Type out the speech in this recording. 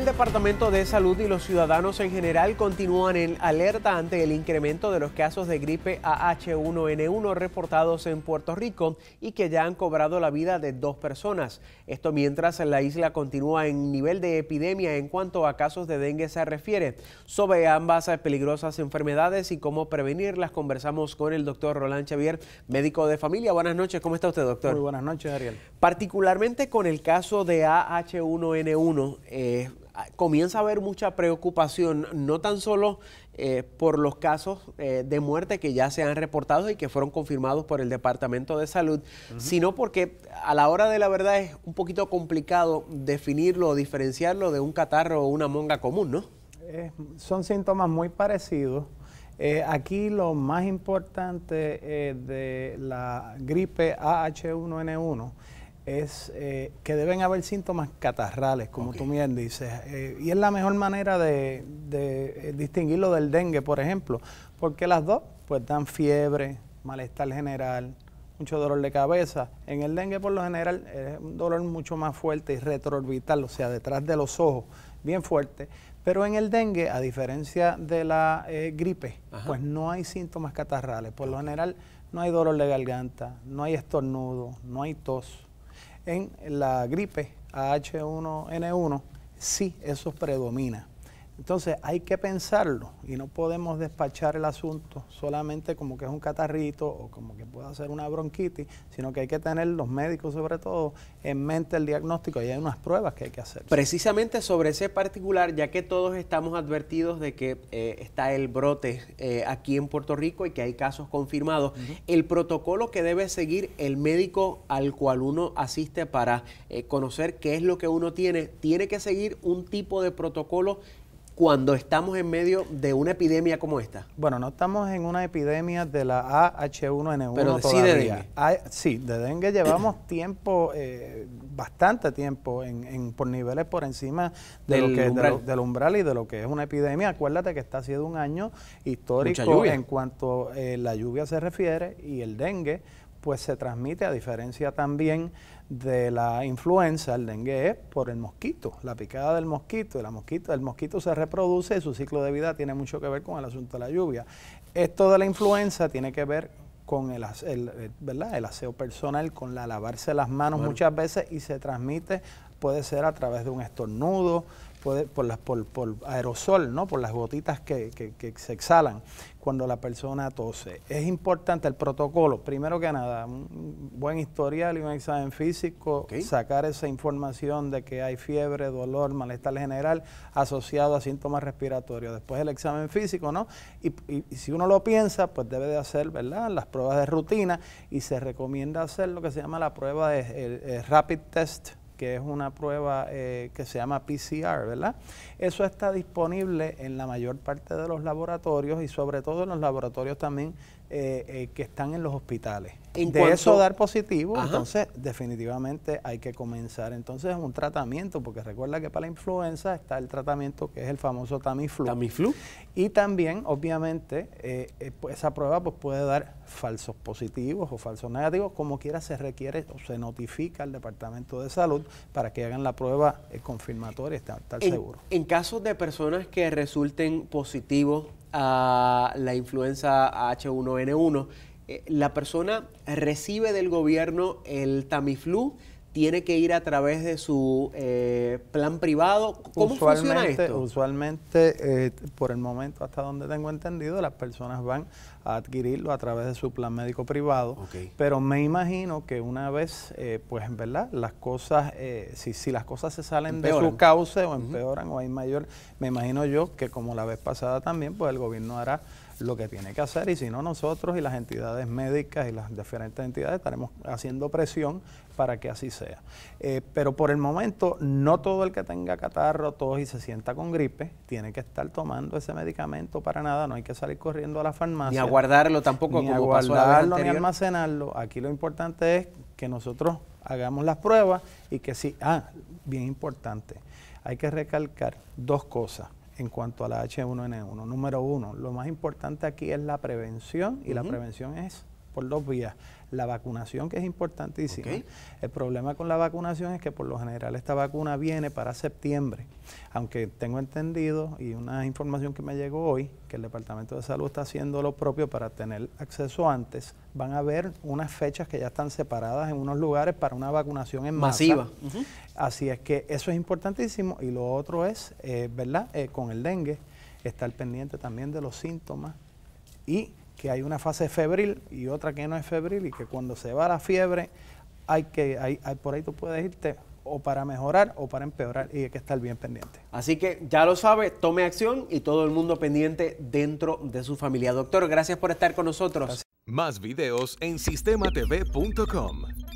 El Departamento de Salud y los ciudadanos en general continúan en alerta ante el incremento de los casos de gripe AH1N1 reportados en Puerto Rico y que ya han cobrado la vida de dos personas. Esto mientras la isla continúa en nivel de epidemia en cuanto a casos de dengue se refiere. Sobre ambas peligrosas enfermedades y cómo prevenirlas conversamos con el doctor Roland Xavier, médico de familia. Buenas noches, ¿cómo está usted, doctor? Muy buenas noches, Ariel. Particularmente con el caso de AH1N1, eh, comienza a haber mucha preocupación, no tan solo eh, por los casos eh, de muerte que ya se han reportado y que fueron confirmados por el Departamento de Salud, sino porque a la hora de la verdad es un poquito complicado definirlo o diferenciarlo de un catarro o una monga común, ¿no? son síntomas muy parecidos. aquí lo más importante de la gripe AH1N1 es eh, que deben haber síntomas catarrales, como tú bien dices. Eh, y es la mejor manera de, eh, distinguirlo del dengue, por ejemplo, porque las dos pues dan fiebre, malestar general, mucho dolor de cabeza. En el dengue por lo general es un dolor mucho más fuerte y retroorbital, o sea, detrás de los ojos, bien fuerte. Pero en el dengue, a diferencia de la gripe, pues no hay síntomas catarrales. Por lo general no hay dolor de garganta, no hay estornudo, no hay tos en la gripe H1N1 sí eso predomina. Entonces hay que pensarlo y no podemos despachar el asunto solamente como que es un catarrito o como que puede ser una bronquitis, sino que hay que tener los médicos sobre todo en mente el diagnóstico y hay unas pruebas que hay que hacer. Precisamente sobre ese particular, ya que todos estamos advertidos de que eh, está el brote eh, aquí en Puerto Rico y que hay casos confirmados, el protocolo que debe seguir el médico al cual uno asiste para eh, conocer qué es lo que uno tiene, tiene que seguir un tipo de protocolo cuando estamos en medio de una epidemia como esta? Bueno, no estamos en una epidemia de la AH1N1 Pero sí de dengue. sí, de dengue llevamos tiempo, eh, bastante tiempo, en, por niveles por encima de del, umbral. y de lo que es una epidemia. Acuérdate que está haciendo un año histórico en cuanto eh, la lluvia se refiere y el dengue pues se transmite a diferencia también de la influenza, el dengue por el mosquito, la picada del mosquito, la el mosquito se reproduce y su ciclo de vida tiene mucho que ver con el asunto de la lluvia. Esto de la influenza tiene que ver con el, el, aseo personal, con la lavarse las manos muchas veces y se transmite, puede ser a través de un estornudo, por, las, aerosol, ¿no? por las gotitas que, se exhalan cuando la persona tose. Es importante el protocolo, primero que nada, un buen historial y un examen físico, sacar esa información de que hay fiebre, dolor, malestar general asociado a síntomas respiratorios. Después el examen físico, ¿no? Y, si uno lo piensa, pues debe de hacer, ¿verdad? Las pruebas de rutina y se recomienda hacer lo que se llama la prueba de el rapid test que es una prueba eh, que se llama PCR, ¿verdad? Eso está disponible en la mayor parte de los laboratorios y sobre todo en los laboratorios también eh, eh, que están en los hospitales. de eso dar positivo, entonces definitivamente hay que comenzar entonces un tratamiento, porque recuerda que para la influenza está el tratamiento que es el famoso Tamiflu. Tamiflu. Y también, obviamente, esa prueba pues, puede dar falsos positivos o falsos negativos, como quiera se requiere o se notifica al Departamento de Salud para que hagan la prueba eh, confirmatoria está estar, seguro. En casos de personas que resulten positivos a la influenza H1N1, eh, ¿la persona recibe del gobierno el Tamiflu? tiene que ir a través de su eh, plan privado. ¿Cómo usualmente, funciona esto? Usualmente, eh, por el momento, hasta donde tengo entendido, las personas van a adquirirlo a través de su plan médico privado. Pero me imagino que una vez, eh, pues, en verdad, las cosas, si, las cosas se salen de su cauce o empeoran o hay mayor, me imagino yo que como la vez pasada también, pues el gobierno hará lo que tiene que hacer y si no nosotros y las entidades médicas y las diferentes entidades estaremos haciendo presión para que así sea. Eh, pero por el momento no todo el que tenga catarro, tos y se sienta con gripe tiene que estar tomando ese medicamento para nada, no hay que salir corriendo a la farmacia. Ni a guardarlo tampoco ni a guardarlo ni almacenarlo. Aquí lo importante es que nosotros hagamos las pruebas y que si, ah, bien importante, hay que recalcar dos cosas en cuanto a la H1N1. Número uno, lo más importante aquí es la prevención y la prevención es por dos vías. La vacunación, que es importantísima. El problema con la vacunación es que por lo general esta vacuna viene para septiembre, aunque tengo entendido y una información que me llegó hoy, que el Departamento de Salud está haciendo lo propio para tener acceso antes, van a haber unas fechas que ya están separadas en unos lugares para una vacunación en masiva. Masa. Así es que eso es importantísimo y lo otro es, eh, ¿verdad? Eh, con el dengue, estar pendiente también de los síntomas y que hay una fase febril y otra que no es febril y que cuando se va la fiebre hay que por ahí tú puedes irte o para mejorar o para empeorar y hay que estar bien pendiente. Así que ya lo sabe, tome acción y todo el mundo pendiente dentro de su familia. Doctor, gracias por estar con nosotros. Más videos en sistematv.com.